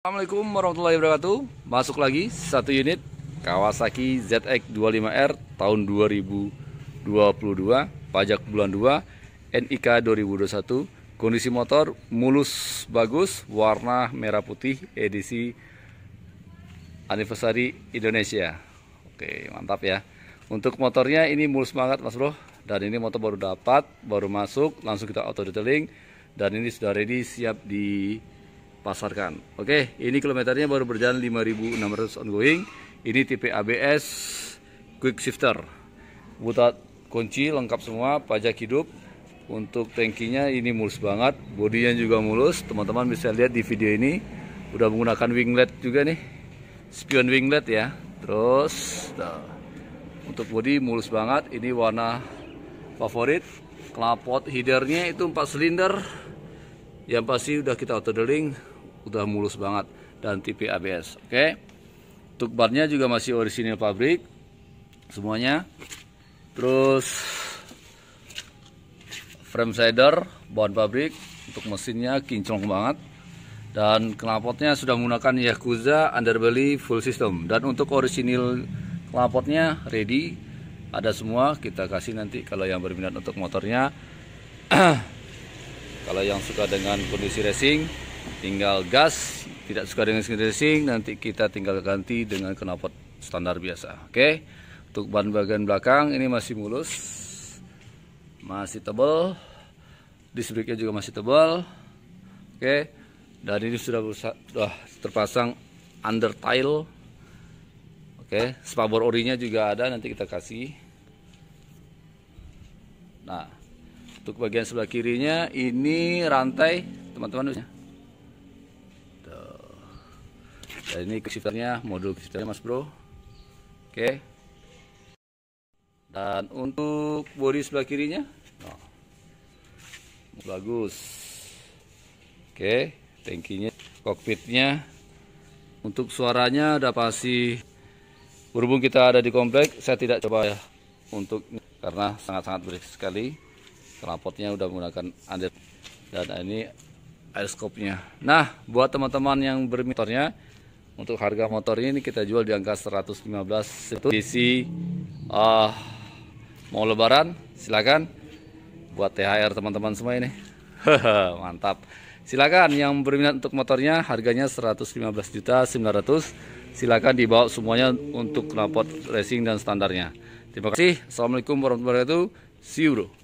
Assalamualaikum warahmatullahi wabarakatuh Masuk lagi satu unit Kawasaki ZX25R tahun 2022 Pajak bulan 2 NIK 2021 Kondisi motor mulus bagus Warna merah putih edisi Anniversary Indonesia Oke mantap ya Untuk motornya ini mulus banget mas bro Dan ini motor baru dapat Baru masuk langsung kita auto detailing Dan ini sudah ready siap di pasarkan. Oke, ini kilometernya baru berjalan 5.600 ongoing. Ini tipe ABS quick shifter. buta kunci lengkap semua, pajak hidup. Untuk tankinya ini mulus banget, bodinya juga mulus. Teman-teman bisa lihat di video ini udah menggunakan winglet juga nih. Spion winglet ya. Terus tuh. untuk bodi mulus banget, ini warna favorit. knalpot, hidernya itu 4 silinder yang pasti udah kita auto deling udah mulus banget dan tipe ABS oke okay? bannya juga masih orisinil pabrik semuanya terus frame sider bahan pabrik untuk mesinnya kinclong banget dan knalpotnya sudah menggunakan Yakuza underbelly full system dan untuk orisinil knalpotnya ready ada semua kita kasih nanti kalau yang berminat untuk motornya kalau yang suka dengan kondisi racing tinggal gas tidak suka dengan skin racing nanti kita tinggal ganti dengan knalpot standar biasa oke okay? untuk ban bagian belakang ini masih mulus masih tebal disc juga masih tebal oke okay? dan ini sudah, sudah terpasang under tile oke okay? spabor orinya juga ada nanti kita kasih nah untuk bagian sebelah kirinya ini rantai teman-teman dan ini shifternya modul shifternya mas bro oke dan untuk bodi sebelah kirinya oh. bagus oke tankinya kokpitnya untuk suaranya ada pasti berhubung kita ada di komplek saya tidak coba ya untuk karena sangat-sangat berisik sekali knalpotnya udah menggunakan under dan ini airscope-nya. nah buat teman-teman yang bermitornya. Untuk harga motor ini kita jual di angka 115 itu isi uh, mau lebaran silakan buat THR teman-teman semua ini. Mantap. Silakan yang berminat untuk motornya harganya 115 juta 900. Silakan dibawa semuanya untuk knalpot racing dan standarnya. Terima kasih. Assalamualaikum warahmatullahi wabarakatuh. See you bro.